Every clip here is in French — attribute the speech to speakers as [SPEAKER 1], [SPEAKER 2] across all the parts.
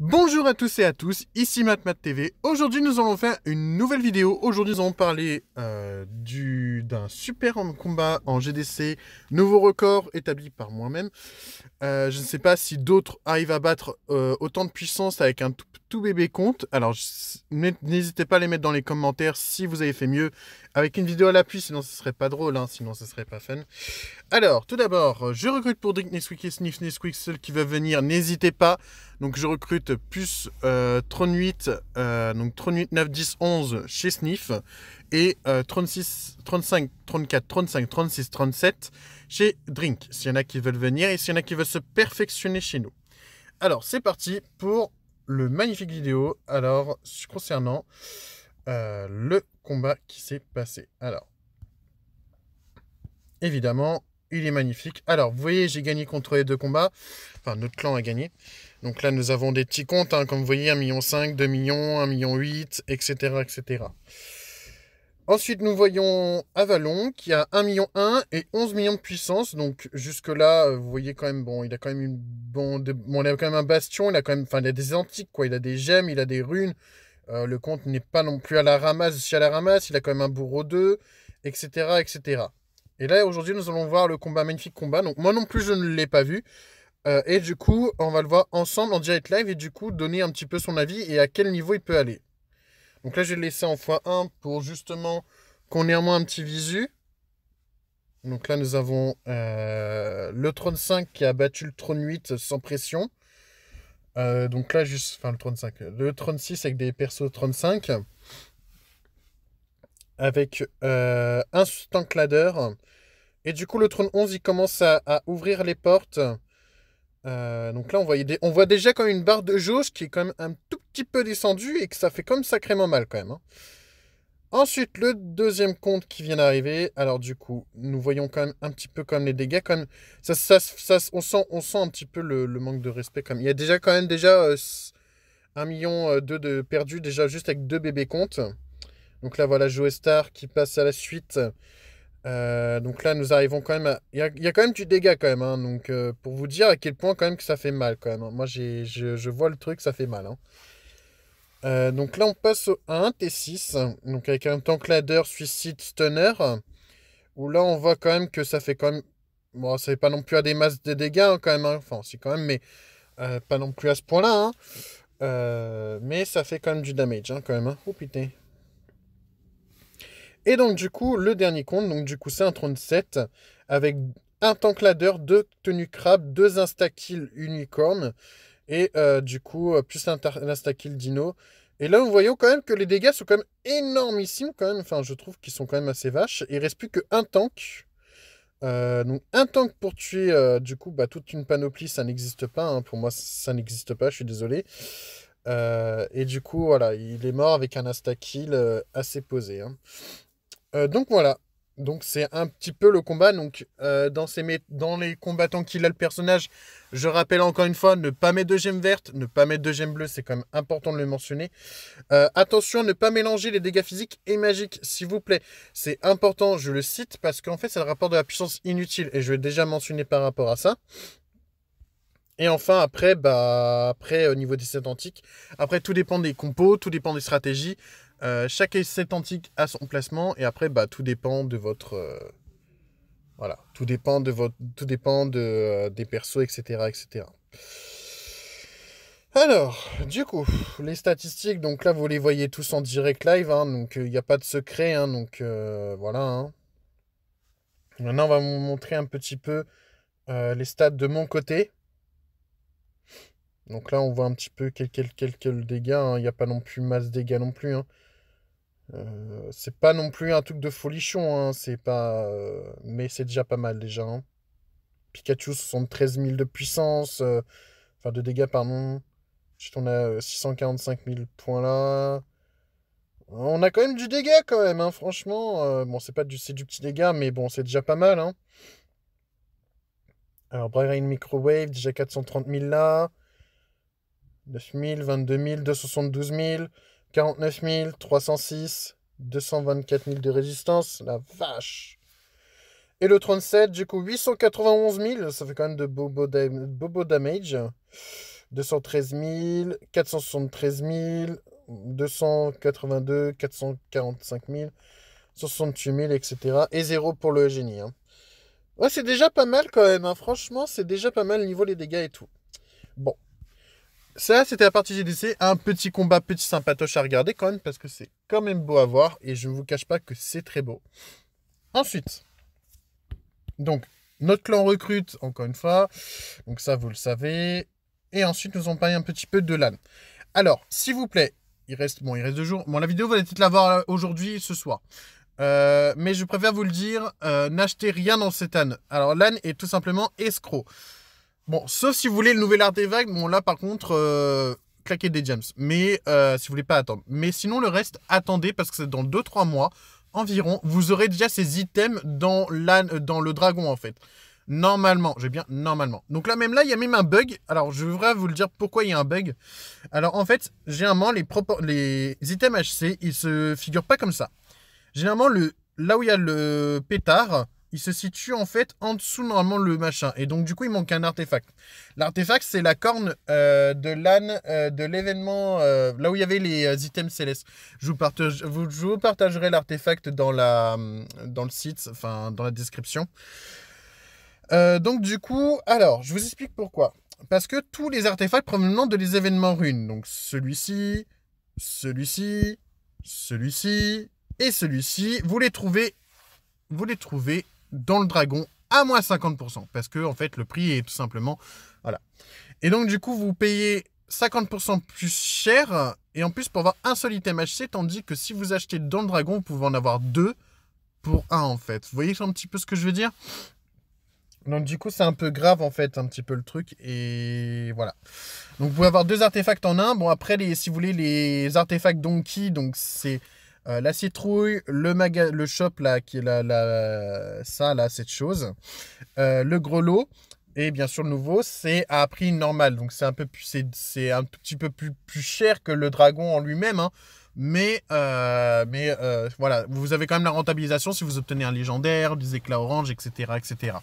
[SPEAKER 1] Bonjour à tous et à tous, ici MatMatTV. Aujourd'hui, nous allons faire une nouvelle vidéo. Aujourd'hui, nous allons parler euh, du d'un super combat en GDC, nouveau record établi par moi-même. Euh, je ne sais pas si d'autres arrivent à battre euh, autant de puissance avec un tout tout bébé compte. Alors, n'hésitez pas à les mettre dans les commentaires si vous avez fait mieux avec une vidéo à l'appui, sinon ce serait pas drôle, hein, sinon ce serait pas fun. Alors, tout d'abord, euh, je recrute pour Drink Nesquik et Sniff Nesquik, seul qui veut venir, n'hésitez pas. Donc, je recrute plus 38, euh, euh, donc 38, 9, 10, 11 chez Sniff et 36, 35, 34, 35, 36, 37 chez Drink, s'il y en a qui veulent venir et s'il y en a qui veulent se perfectionner chez nous. Alors, c'est parti pour le magnifique vidéo alors concernant euh, le combat qui s'est passé. Alors, évidemment, il est magnifique. Alors, vous voyez, j'ai gagné contre les deux combats. Enfin, notre clan a gagné. Donc là, nous avons des petits comptes, hein. comme vous voyez, 1,5 million, 2 millions, 1,8 million, etc., etc. Ensuite, nous voyons Avalon qui a 1,1 ,1 million et 11 millions de puissance. Donc jusque-là, euh, vous voyez quand même, bon, il a quand même une bande, bon, il a quand même un bastion, il a quand même, enfin, des antiques, quoi. Il a des gemmes, il a des runes. Euh, le compte n'est pas non plus à la ramasse, si à la ramasse, il a quand même un bourreau 2, etc., etc. Et là, aujourd'hui, nous allons voir le combat, magnifique combat. Donc moi non plus, je ne l'ai pas vu. Euh, et du coup, on va le voir ensemble en direct live et du coup, donner un petit peu son avis et à quel niveau il peut aller. Donc là, j'ai laissé en x1 pour justement qu'on ait au moins un petit visu. Donc là, nous avons euh, le trône 5 qui a battu le trône 8 sans pression. Euh, donc là, juste, enfin le trône 5, le trône 6 avec des persos 35 Avec euh, un tank Et du coup, le trône 11, il commence à, ouvrir les portes. donc là, on voit, on voit déjà quand même une barre de jauge qui est quand même un tout petit peu descendu et que ça fait comme sacrément mal quand même. Hein. Ensuite, le deuxième compte qui vient d'arriver. Alors du coup, nous voyons quand même un petit peu comme les dégâts. Quand même, ça, ça, ça, on, sent, on sent un petit peu le, manque de respect. comme, Il y a déjà quand même déjà euh, un 1 million euh, de de perdus déjà juste avec deux bébés comptes. Donc là, voilà jouer Star qui passe à la suite. Euh, donc là, nous arrivons quand même à... Il y, a, il y a quand même du dégât quand même. Hein, donc pour vous dire à quel point quand même que ça fait mal quand même. Hein. Moi, je, je vois le truc, ça fait mal. Hein. Euh, donc là, on passe au 1 T6, donc avec un tank suicide, stunner, où là, on voit quand même que ça fait quand même... Bon, ça fait pas non plus à des masses de dégâts, hein, quand même, hein. enfin, c'est quand même, mais euh, pas non plus à ce point-là, hein. euh, mais ça fait quand même du damage, quand même, oh putain. Et donc, du coup, le dernier compte, donc du coup, c'est un 37, avec un tank ladder, deux tenues crabes, deux insta kill unicorn, et euh, du coup, euh, plus l'insta-kill Dino. Et là, nous voyons quand même que les dégâts sont quand même énormissimes. Quand même. Enfin, je trouve qu'ils sont quand même assez vaches. Il reste plus qu'un tank. Euh, donc un tank pour tuer, du coup, bah, toute une panoplie, ça n'existe pas. Hein. Pour moi, ça n'existe pas, je suis désolé. et du coup, voilà, il est mort avec un insta-kill assez posé. Hein. donc voilà, donc c'est un petit peu le combat. Donc euh, dans, dans les combattants qu'il a le personnage, je rappelle encore une fois, ne pas mettre de gemmes vertes, ne pas mettre de gemmes bleues, c'est quand même important de le mentionner. Euh, attention, ne pas mélanger les dégâts physiques et magiques, s'il vous plaît. C'est important, je le cite, parce qu'en fait c'est le rapport de la puissance inutile, et je l'ai déjà mentionné par rapport à ça. Et enfin, après, bah, après, au niveau des stats antiques, après, tout dépend des compos, tout dépend des stratégies. Euh, chaque essai antique a son placement et après, bah, tout dépend de votre. Euh, voilà, tout dépend de votre, tout dépend de, euh, des persos, etc., etc. Alors, du coup, les statistiques, donc là, vous les voyez tous en direct live, hein, donc il n'y a pas de secret, hein, donc voilà. Hein. Maintenant, on va vous montrer un petit peu les stats de mon côté. Donc là, on voit un petit peu quel, quel, quel, dégâts. Il n'y a pas non plus masse dégâts non plus. Euh, c'est pas non plus un truc de folichon, hein, c'est pas. Euh, mais c'est déjà pas mal déjà. Hein. Pikachu 73 000 de puissance, euh, enfin de dégâts, pardon. Ensuite, on a 645 000 points là. On a quand même du dégât quand même, hein, franchement. bon, c'est pas du, du petit dégât, mais bon, c'est déjà pas mal. Hein. Alors, Brain Microwave, déjà 430 000 là. 9 000, 22 000, 272 000. 49 306, 224 000 de résistance, la vache. Et le 37, du coup 891 000, ça fait quand même de bobo, damage. 213 000, 473 000, 282, 445 000, 68 000, etc. Et zéro pour le génie. Hein. Ouais, c'est déjà pas mal quand même. Hein. Franchement, c'est déjà pas mal niveau les dégâts et tout. Bon, ça, c'était la partie GDC. Un petit combat, petit sympatoche à regarder quand même, parce que c'est quand même beau à voir, et je ne vous cache pas que c'est très beau. Ensuite, donc, notre clan recrute, encore une fois. Donc ça, vous le savez. Et ensuite, nous avons parler un petit peu de l'âne. Alors, s'il vous plaît, il reste, bon, il reste deux jours. Bon, la vidéo, vous allez peut-être la voir euh, aujourd'hui, ce soir. Euh, mais je préfère vous le dire, euh, n'achetez rien dans cette âne. Alors, l'âne est tout simplement escroc. Bon, sauf si vous voulez le nouvel art des vagues, bon là par contre, claquer euh, claquez des gems. Mais euh, si vous voulez pas attendre. Mais sinon le reste, attendez parce que c'est dans 2-3 mois environ, vous aurez déjà ces items dans, euh, dans le dragon en fait. Normalement, j'ai bien normalement. Donc là même là, il y a même un bug. Alors je voudrais vous le dire pourquoi il y a un bug. Alors en fait, généralement les, les items HC, ils se figurent pas comme ça. Généralement le, là où il y a le pétard, il se situe en fait en dessous normalement le machin. Et donc du coup il manque un artefact. L'artefact c'est la corne euh, de l'âne euh, de l'événement, euh, là où il y avait les items célestes. Je vous, partage, partagerai l'artefact dans, la, dans le site, enfin dans la description. donc du coup, alors je vous explique pourquoi. Parce que tous les artefacts provenant de les événements runes, donc celui-ci, celui-ci, celui-ci et celui-ci, vous les trouvez, vous les trouvez dans le dragon à moins 50%. Parce que, en fait, le prix est tout simplement. Voilà. Et donc, du coup, vous payez 50% plus cher. Et en plus, pour avoir un seul item acheté, tandis que si vous achetez dans le dragon, vous pouvez en avoir deux pour un, en fait. Vous voyez un petit peu ce que je veux dire donc du coup c'est un peu grave en fait un petit peu le truc et voilà. Donc vous pouvez avoir deux artefacts en un. Bon après les, si vous voulez les artefacts Donkey donc c'est euh, la citrouille, le, le shop, là, qui est la, la, ça, là, cette chose. Euh, le grelot. Et bien sûr, le nouveau, c'est à prix normal. Donc, c'est un, peu plus, petit peu plus, cher que le dragon en lui-même. Hein. Mais, euh, mais voilà, vous avez quand même la rentabilisation si vous obtenez un légendaire, des éclats orange, etc. etc.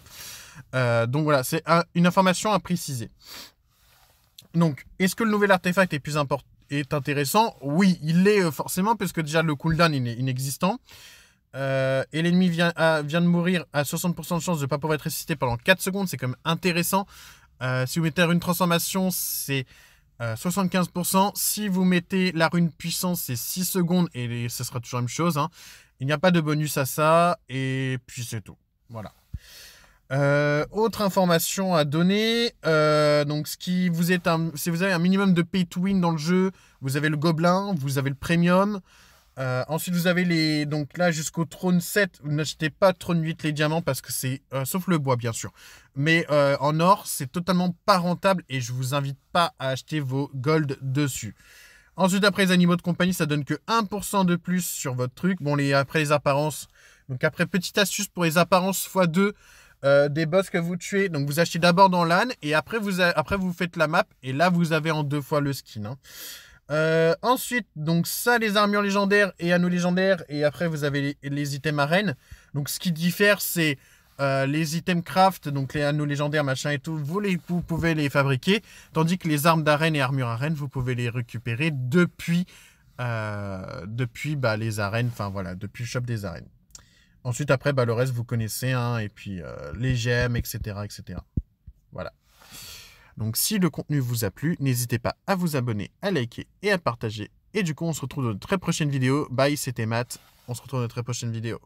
[SPEAKER 1] donc voilà, c'est une information à préciser. Donc, est-ce que le nouvel artefact est plus important est intéressant. Oui, il l'est euh, forcément, parce que déjà le cooldown il est inexistant. Euh, et l'ennemi vient, ah, vient de mourir à 60% de chance de ne pas pouvoir être ressuscité pendant 4 secondes, c'est quand même intéressant. Euh, si vous mettez une transformation, c'est 75%. Si vous mettez la rune puissance, c'est 6 secondes et ce sera toujours la même chose. Hein. Il n'y a pas de bonus à ça, et puis c'est tout. Voilà. Euh, autre information à donner, euh, donc ce qui vous est un, si vous avez un minimum de pay to win dans le jeu, vous avez le gobelin, vous avez le premium. Euh, ensuite, vous avez les donc là jusqu'au trône 7, vous n'achetez pas trône 8 les diamants parce que c'est sauf le bois bien sûr. Mais en or, c'est totalement pas rentable et je vous invite pas à acheter vos gold dessus. Ensuite, après les animaux de compagnie, ça donne que 1% de plus sur votre truc. Bon, les, après les apparences. Donc après, petite astuce pour les apparences x2. Euh, des boss que vous tuez. Donc vous achetez d'abord dans l'âne et après vous, après vous faites la map et là vous avez en deux fois le skin. Hein. Euh, ensuite, donc ça, les armures légendaires et anneaux légendaires, et après vous avez les, items arènes. Donc ce qui diffère, c'est euh, les items craft, donc les anneaux légendaires, machin et tout, vous, pouvez les fabriquer, tandis que les armes d'arène et armures arènes, vous pouvez les récupérer depuis, depuis bah, les arènes, enfin voilà, depuis le shop des arènes. Ensuite, après, bah, le reste, vous connaissez, hein, et puis euh, les gemmes, etc., etc. Voilà. Donc, si le contenu vous a plu, n'hésitez pas à vous abonner, à liker et à partager. Et du coup, on se retrouve dans une très prochaine vidéo. Bye, c'était Matt. On se retrouve dans une très prochaine vidéo.